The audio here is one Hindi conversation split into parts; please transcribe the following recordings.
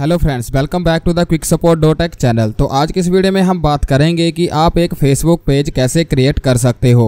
hello friends welcome back to the quick support dot tech channel तो आज के इस वीडियो में हम बात करेंगे कि आप एक फेसबुक पेज कैसे क्रिएट कर सकते हो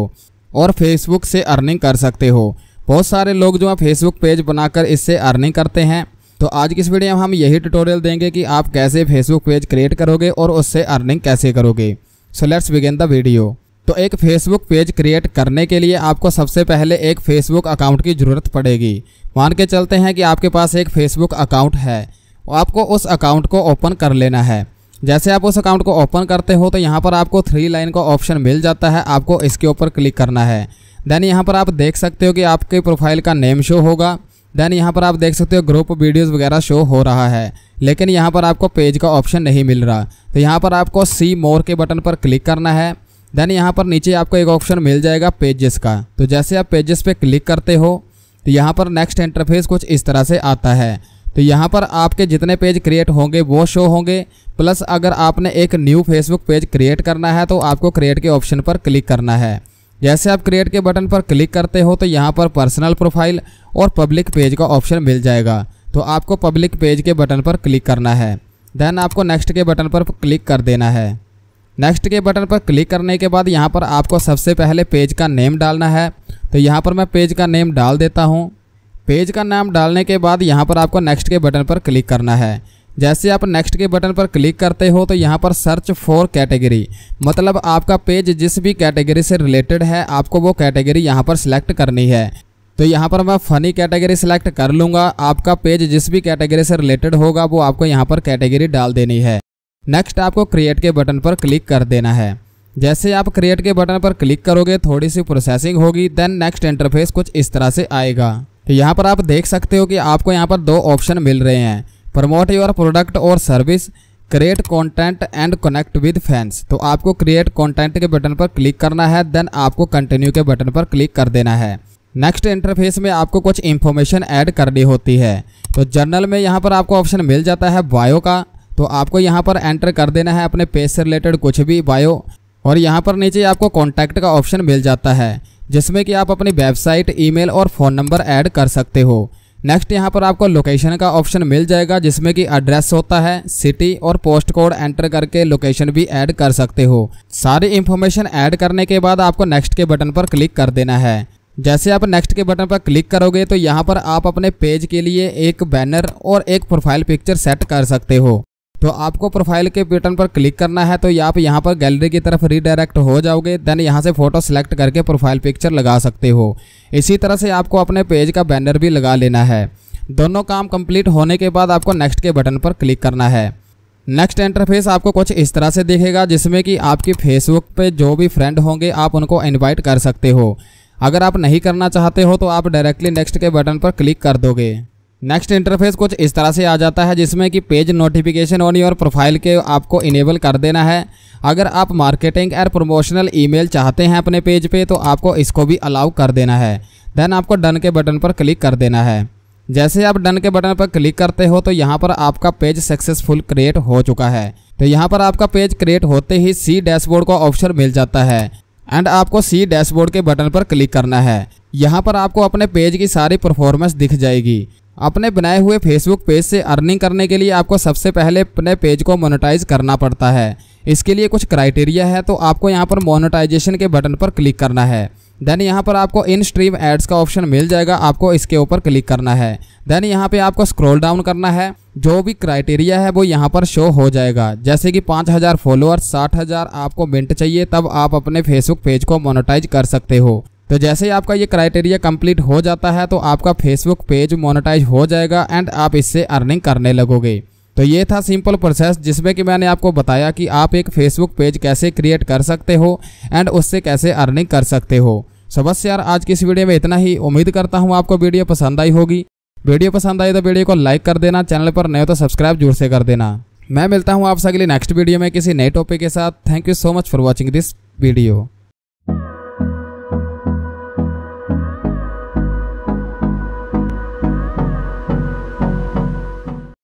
और फेसबुक से अर्निंग कर सकते हो बहुत सारे लोग जो है फेसबुक पेज बनाकर इससे अर्निंग करते हैं तो आज की इस वीडियो में हम यही ट्यूटोरियल देंगे कि आप कैसे फेसबुक पेज क्रिएट करोगे और उससे अर्निंग कैसे करोगे so let's begin the video तो एक फेसबुक पेज क्रिएट करने के लिए आपको सबसे पहले एक फेसबुक अकाउंट की ज़रूरत पड़ेगी मान के चलते हैं कि आपके पास एक फेसबुक अकाउंट है आपको उस अकाउंट को ओपन कर लेना है जैसे आप उस अकाउंट को ओपन करते हो तो यहाँ पर आपको थ्री लाइन का ऑप्शन मिल जाता है आपको इसके ऊपर क्लिक करना है देन यहाँ पर आप देख सकते हो कि आपके प्रोफाइल का नेम शो होगा देन यहाँ पर आप देख सकते हो ग्रुप वीडियोस वगैरह शो हो रहा है लेकिन यहाँ पर आपको पेज का ऑप्शन नहीं मिल रहा तो यहाँ पर आपको सी मोर के बटन पर क्लिक करना है देन यहाँ पर नीचे आपको एक ऑप्शन मिल जाएगा पेजेस का तो जैसे आप पेजेस पे क्लिक करते हो तो यहाँ पर नेक्स्ट इंटरफेस कुछ इस तरह से आता है तो यहाँ पर आपके जितने पेज क्रिएट होंगे वो शो होंगे प्लस अगर आपने एक न्यू फेसबुक पेज क्रिएट करना है तो आपको क्रिएट के ऑप्शन पर क्लिक करना है जैसे आप क्रिएट के बटन पर क्लिक करते हो तो यहाँ पर पर्सनल प्रोफाइल और पब्लिक पेज का ऑप्शन मिल जाएगा तो आपको पब्लिक पेज के बटन पर क्लिक करना है देन आपको नेक्स्ट के बटन पर क्लिक कर देना है नेक्स्ट के बटन पर क्लिक करने के बाद यहाँ पर आपको सबसे पहले पेज का नेम डालना है तो यहाँ पर मैं पेज का नेम डाल देता हूँ पेज का नाम डालने के बाद यहाँ पर आपको नेक्स्ट के बटन पर क्लिक करना है जैसे आप नेक्स्ट के बटन पर क्लिक करते हो तो यहाँ पर सर्च फॉर कैटेगरी मतलब आपका पेज जिस भी कैटेगरी से रिलेटेड है आपको वो कैटेगरी यहाँ पर सिलेक्ट करनी है तो यहाँ पर मैं फ़नी कैटेगरी सिलेक्ट कर लूँगा आपका पेज जिस भी कैटेगरी से रिलेटेड होगा वो आपको यहाँ पर कैटेगरी डाल देनी है नेक्स्ट आपको क्रिएट के बटन पर क्लिक कर देना है जैसे आप क्रिएट के बटन पर क्लिक करोगे थोड़ी सी प्रोसेसिंग होगी देन नेक्स्ट इंटरफेस कुछ इस तरह से आएगा तो यहाँ पर आप देख सकते हो कि आपको यहाँ पर दो ऑप्शन मिल रहे हैं प्रमोट योर प्रोडक्ट और service create content and connect with fans तो आपको क्रिएट कंटेंट के बटन पर क्लिक करना है देन आपको कंटिन्यू के बटन पर क्लिक कर देना है नेक्स्ट इंटरफेस में आपको कुछ इन्फॉर्मेशन ऐड करनी होती है तो जर्नल में यहाँ पर आपको ऑप्शन मिल जाता है बायो का तो आपको यहाँ पर एंटर कर देना है अपने पेज से रिलेटेड कुछ भी बायो और यहाँ पर नीचे आपको कॉन्टैक्ट का ऑप्शन मिल जाता है जिसमें कि आप अपनी वेबसाइट ईमेल और फ़ोन नंबर ऐड कर सकते हो नेक्स्ट यहाँ पर आपको लोकेशन का ऑप्शन मिल जाएगा जिसमें कि एड्रेस होता है सिटी और पोस्ट कोड एंटर करके लोकेशन भी ऐड कर सकते हो सारी इन्फॉर्मेशन ऐड करने के बाद आपको नेक्स्ट के बटन पर क्लिक कर देना है जैसे आप नेक्स्ट के बटन पर क्लिक करोगे तो यहाँ पर आप अपने पेज के लिए एक बैनर और एक प्रोफाइल पिक्चर सेट कर सकते हो तो आपको प्रोफाइल के बटन पर क्लिक करना है तो आप यहाँ पर गैलरी की तरफ रीडायरेक्ट हो जाओगे देन यहाँ से फोटो सेलेक्ट करके प्रोफाइल पिक्चर लगा सकते हो इसी तरह से आपको अपने पेज का बैनर भी लगा लेना है दोनों काम कंप्लीट होने के बाद आपको नेक्स्ट के बटन पर क्लिक करना है नेक्स्ट इंटरफेस आपको कुछ इस तरह से दिखेगा जिसमें कि आपकी फेसबुक पे जो भी फ्रेंड होंगे आप उनको इनवाइट कर सकते हो अगर आप नहीं करना चाहते हो तो आप डायरेक्टली नेक्स्ट के बटन पर क्लिक कर दोगे नेक्स्ट इंटरफेस कुछ इस तरह से आ जाता है जिसमें कि page notification on your profile के आपको इनेबल कर देना है अगर आप मार्केटिंग एंड प्रमोशनल ईमेल चाहते हैं अपने पेज पे तो आपको इसको भी अलाउ कर देना है देन आपको डन के बटन पर क्लिक कर देना है जैसे आप डन के बटन पर क्लिक करते हो तो यहाँ पर आपका पेज सक्सेसफुल क्रिएट हो चुका है तो यहाँ पर आपका पेज क्रिएट होते ही सी डैशबोर्ड का ऑप्शन मिल जाता है एंड आपको सी डैशबोर्ड के बटन पर क्लिक करना है यहाँ पर आपको अपने पेज की सारी परफॉर्मेंस दिख जाएगी अपने बनाए हुए फेसबुक पेज से अर्निंग करने के लिए आपको सबसे पहले अपने पेज को मोनेटाइज करना पड़ता है इसके लिए कुछ क्राइटेरिया है तो आपको यहाँ पर मोनेटाइजेशन के बटन पर क्लिक करना है देन यहाँ पर आपको इन स्ट्रीम एड्स का ऑप्शन मिल जाएगा आपको इसके ऊपर क्लिक करना है देन यहाँ पे आपको स्क्रॉल डाउन करना है जो भी क्राइटेरिया है वो यहाँ पर शो हो जाएगा जैसे कि 5000 फॉलोअर्स हज़ार आपको मिनट चाहिए तब आप अपने फेसबुक पेज को मोनेटाइज कर सकते हो तो जैसे ही आपका ये क्राइटेरिया कंप्लीट हो जाता है तो आपका फेसबुक पेज मोनेटाइज हो जाएगा एंड आप इससे अर्निंग करने लगोगे तो ये था सिंपल प्रोसेस जिसमें कि मैंने आपको बताया कि आप एक फेसबुक पेज कैसे क्रिएट कर सकते हो एंड उससे कैसे अर्निंग कर सकते हो सो बस यार आज की इस वीडियो में इतना ही उम्मीद करता हूँ आपको वीडियो पसंद आई होगी वीडियो पसंद आई तो वीडियो को लाइक कर देना चैनल पर नए तो सब्सक्राइब जोर से कर देना मैं मिलता हूँ आपसे अगले नेक्स्ट वीडियो में किसी नए टॉपिक के साथ thank you so much for watching this video